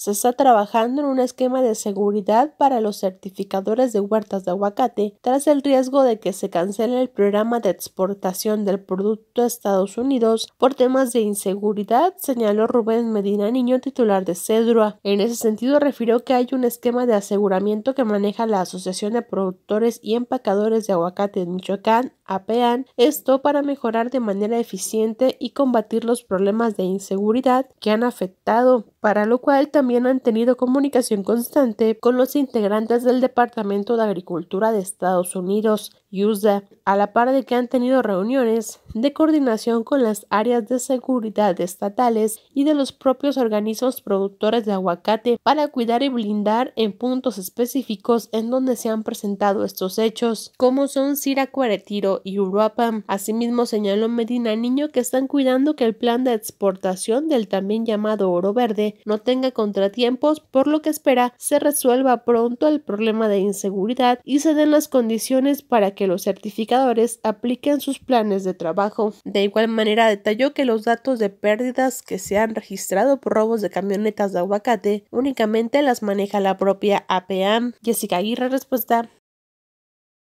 Se está trabajando en un esquema de seguridad para los certificadores de huertas de aguacate tras el riesgo de que se cancele el programa de exportación del producto a Estados Unidos por temas de inseguridad, señaló Rubén Medina Niño, titular de Cedrua. En ese sentido, refirió que hay un esquema de aseguramiento que maneja la Asociación de Productores y Empacadores de Aguacate de Michoacán, APEAN, esto para mejorar de manera eficiente y combatir los problemas de inseguridad que han afectado para lo cual también han tenido comunicación constante con los integrantes del Departamento de Agricultura de Estados Unidos, y a la par de que han tenido reuniones de coordinación con las áreas de seguridad estatales y de los propios organismos productores de aguacate para cuidar y blindar en puntos específicos en donde se han presentado estos hechos, como son Siracuaretiro y Uruapan. Asimismo, señaló Medina Niño que están cuidando que el plan de exportación del también llamado oro verde no tenga contratiempos, por lo que espera se resuelva pronto el problema de inseguridad y se den las condiciones para que que los certificadores apliquen sus planes de trabajo. De igual manera, detalló que los datos de pérdidas que se han registrado por robos de camionetas de aguacate únicamente las maneja la propia APAM. Jessica Aguirre respuesta.